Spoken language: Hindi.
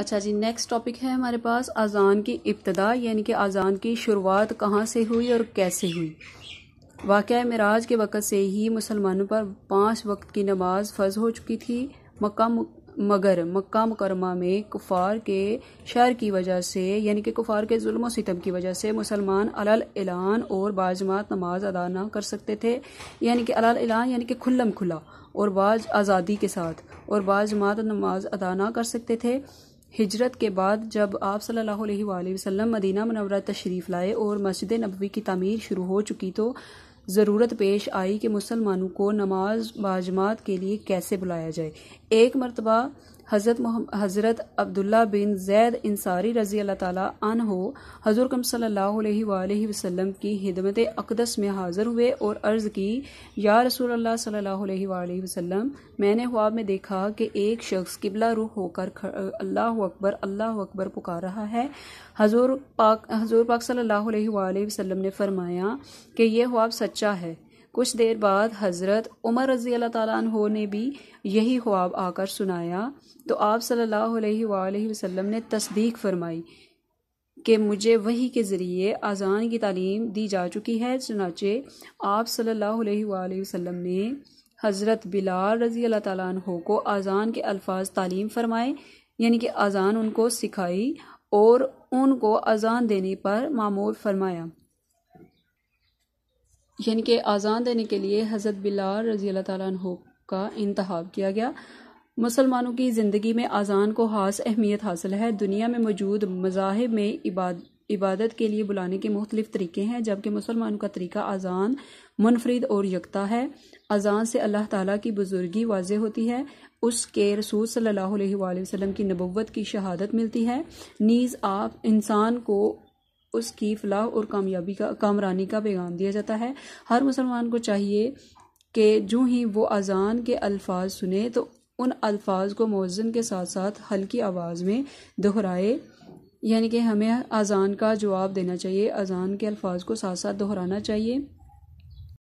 अच्छा जी नेक्स्ट टॉपिक है हमारे पास अजान की इब्तदा यानी कि अजान की शुरुआत कहाँ से हुई और कैसे हुई वाक़ मराज के वक़्त से ही मुसलमानों पर पाँच वक्त की नमाज फ़र्ज हो चुकी थी मक्का मगर मक्का मुकरमा में कुफार के शर की वजह से यानी कि कुफार के जुल्म सितम की वजह से मुसलमान अलल एलान और बाजमात नमाज अदा ना कर सकते थे यानी कि अलल एलान यानी कि खुल्लम खुला और बाज आज़ादी के साथ और बाजमात नमाज अदा ना कर सकते थे हिजरत के बाद जब आप सल्लल्लाहु अलैहि वसल्लम मदीना मनवरा तशरीफ़ लाए और मस्जिद नबवी की तमीर शुरू हो चुकी तो ज़रूरत पेश आई कि मुसलमानों को नमाज बाजमात के लिए कैसे बुलाया जाए एक मरतबा हज़रत हज़रत अब्दुल्ला बिन जैद इंसारी रज़ी अल्लाह ताली हो हज़रकम सल्लल्लाहु अलैहि वसल्लम की हिदमत अकदस में हाज़िर हुए और अर्ज़ की या रसूल अल्लाह सल्लल्लाहु अलैहि वसल्लम मैंने ख्वाब में देखा कि एक शख्स किबला रुख होकर अल्लाह अकबर अल्लाह अकबर पुकार रहा है हजूर पाक हजूर पाक सल्लल्लाहु अलैहि वसल्लम ने फरमाया कि यह ख्वाब सच्चा है कुछ देर बाद हज़रत उमर रज़ी अल्लाह तु ने भी यही ख्वाब आकर सुनाया तो आप सल्लल्लाहु अलैहि वसल्लम ने तस्दीक फरमाई कि मुझे वही के ज़रिए अज़ान की तालीम दी जा चुकी है चुनाचे आप सल्लल्लाहु अलैहि वसल्लम ने हज़रत बिलाल रज़ी अल्लाह तु को अज़ान के अल्फाज तालीम फरमाए यानी कि अज़ान उनको सिखाई और उनको अज़ान देने पर मामूर फरमाया यानी कि आज़ान देने के लिए हज़रत बिलाल रजी अल्लाह तु का इंतखब किया गया मुसलमानों की ज़िंदगी में आज़ान को खास अहमियत हासिल है दुनिया में मौजूद मजाहब में इबाद इबादत के लिए बुलाने के मुख्तलिफ तरीके हैं जबकि मुसलमानों का तरीका अजान मुनफरद और यकता है अजान से अल्लाह ताला की बुजुर्गी वाज होती है उसके रसूल सल्लल्लाहु अलैहि वसल्लम की नबूवत की शहादत मिलती है नीज़ आप इंसान को उसकी फलाह और कामयाबी का कामरानी का पैगाम दिया जाता है हर मुसलमान को चाहिए कि जो ही वो अजान के अल्फाज सुने तो उन अल्फाज को मौजन के साथ साथ हल्की आवाज़ में दोहराए यानी कि हमें अजान का जवाब देना चाहिए अजान के अल्फाज को साथ साथ दोहराना चाहिए